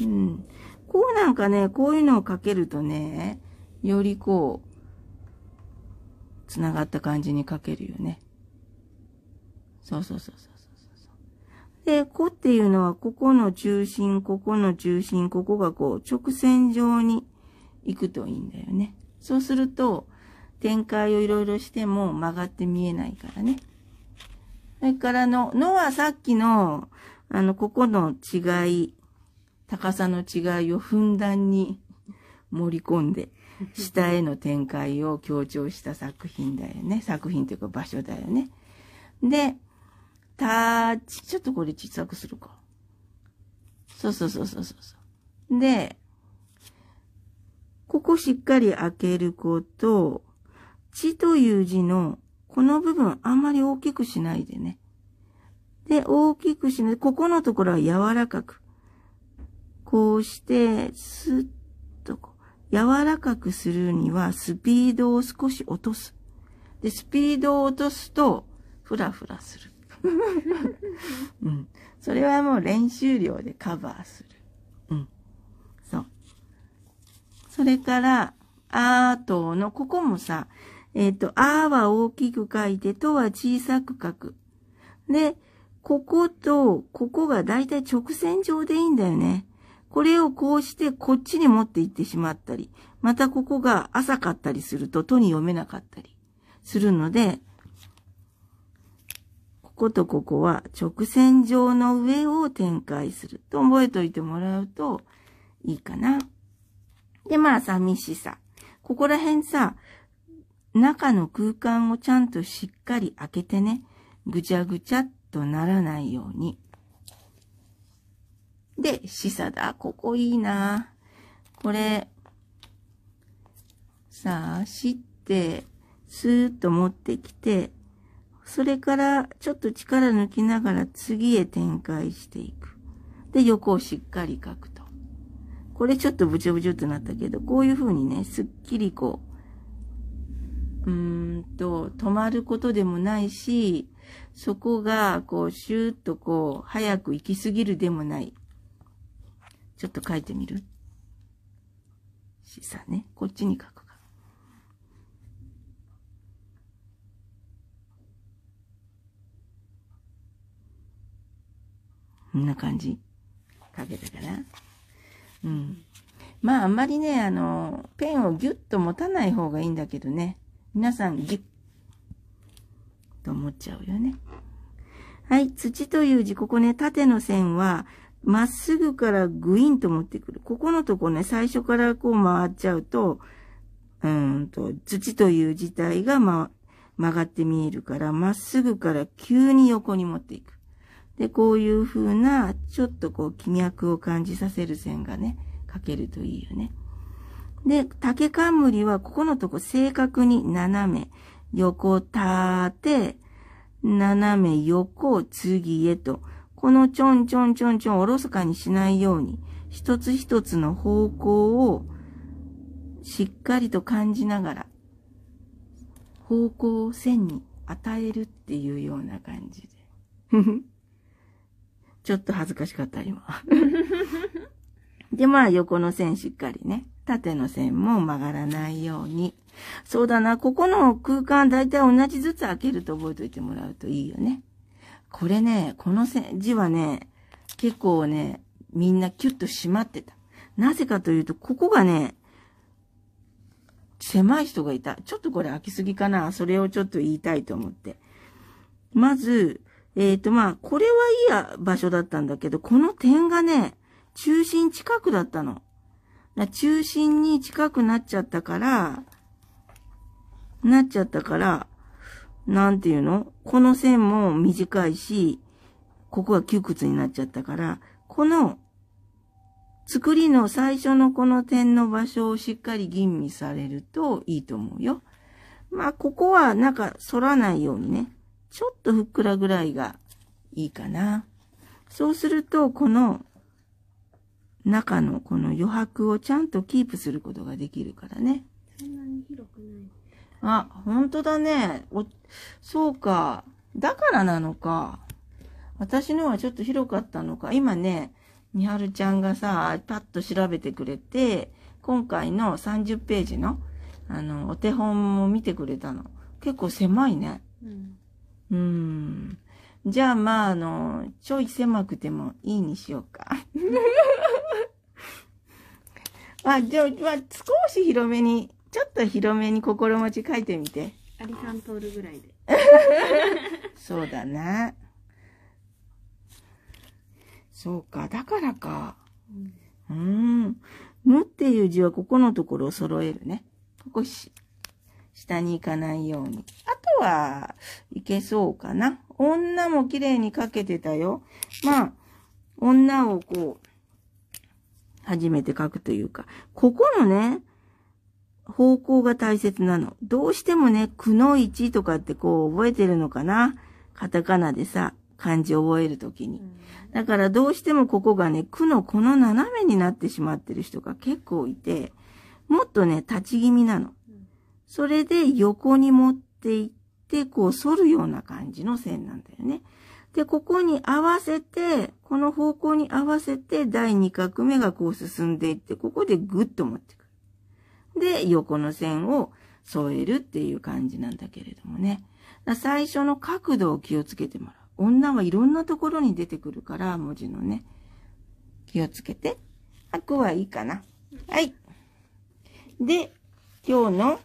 うん。こうなんかね、こういうのをかけるとね、よりこう、つながった感じにかけるよね。そうそうそうそうそうで、こっていうのは、ここの中心、ここの中心、ここがこう、直線上に行くといいんだよね。そうすると、展開をいろいろしても曲がって見えないからね。それからの、のはさっきの、あの、ここの違い高さの違いをふんだんに盛り込んで、下への展開を強調した作品だよね。作品というか場所だよね。で、たち、ちょっとこれ小さくするか。そうそうそうそうそう。で、ここしっかり開けること、ちという字のこの部分あんまり大きくしないでね。で、大きくしない。ここのところは柔らかく。こうして、スッとこう、柔らかくするには、スピードを少し落とす。で、スピードを落とすと、ふらふらする。うん。それはもう練習量でカバーする。うん。そう。それから、アートの、ここもさ、えっ、ー、と、あーは大きく書いて、とは小さく書く。で、ここと、ここがだいたい直線上でいいんだよね。これをこうしてこっちに持って行ってしまったり、またここが浅かったりすると、とに読めなかったりするので、こことここは直線上の上を展開すると覚えておいてもらうといいかな。で、まあ、寂しさ。ここら辺さ、中の空間をちゃんとしっかり開けてね、ぐちゃぐちゃっとならないように。で、シサだ。ここいいな。これ、さあ、知って、スーッと持ってきて、それからちょっと力抜きながら次へ展開していく。で、横をしっかり書くと。これちょっとブチブチってなったけど、こういう風にね、すっきりこう、うーんと、止まることでもないし、そこが、こう、シューッとこう、早く行き過ぎるでもない。ちょっと書いてみるしさね、こっちに書くか。こんな感じ書けたかなうん。まあ、あんまりね、あの、ペンをギュッと持たない方がいいんだけどね。皆さんギュッと思っちゃうよね。はい、土という字、ここね、縦の線は、まっすぐからグインと持ってくる。ここのとこね、最初からこう回っちゃうと、うんと、土という字体が、ま、曲がって見えるから、まっすぐから急に横に持っていく。で、こういう風な、ちょっとこう、気脈を感じさせる線がね、かけるといいよね。で、竹冠は、ここのとこ正確に斜め、横縦、て、斜め横、次へと、このちょんちょんちょんちょんおろそかにしないように、一つ一つの方向をしっかりと感じながら、方向を線に与えるっていうような感じで。ちょっと恥ずかしかった、今。で、まあ横の線しっかりね。縦の線も曲がらないように。そうだな、ここの空間だいたい同じずつ開けると覚えておいてもらうといいよね。これね、この字はね、結構ね、みんなキュッと締まってた。なぜかというと、ここがね、狭い人がいた。ちょっとこれ開きすぎかな。それをちょっと言いたいと思って。まず、えっ、ー、とまあ、これはいい場所だったんだけど、この点がね、中心近くだったの。中心に近くなっちゃったから、なっちゃったから、なんていうのこの線も短いし、ここは窮屈になっちゃったから、この作りの最初のこの点の場所をしっかり吟味されるといいと思うよ。まあ、ここはなんか反らないようにね、ちょっとふっくらぐらいがいいかな。そうすると、この中のこの余白をちゃんとキープすることができるからね。そんなに広くない。あ、ほんとだね。お、そうか。だからなのか。私のはちょっと広かったのか。今ね、みはるちゃんがさ、パッと調べてくれて、今回の30ページの、あの、お手本も見てくれたの。結構狭いね。うん。うん。じゃあ、まあ、あの、ちょい狭くてもいいにしようか。あ、じゃあ、まあ、少し広めにちょっと広めに心持ち書いてみて。アリさん通るぐらいで。そうだな。そうか、だからか。うん。うーんむっていう字はここのところを揃えるね。ここし、下に行かないように。あとは、いけそうかな。女も綺麗に書けてたよ。まあ、女をこう、初めて書くというか、ここのね、方向が大切なの。どうしてもね、くのいちとかってこう覚えてるのかなカタカナでさ、漢字覚えるときに。だからどうしてもここがね、くのこの斜めになってしまってる人が結構いて、もっとね、立ち気味なの。それで横に持っていって、こう反るような感じの線なんだよね。で、ここに合わせて、この方向に合わせて、第2画目がこう進んでいって、ここでぐっと持っていく。で、横の線を添えるっていう感じなんだけれどもね。最初の角度を気をつけてもらう。女はいろんなところに出てくるから、文字のね。気をつけて。白はいいかな。はい。で、今日の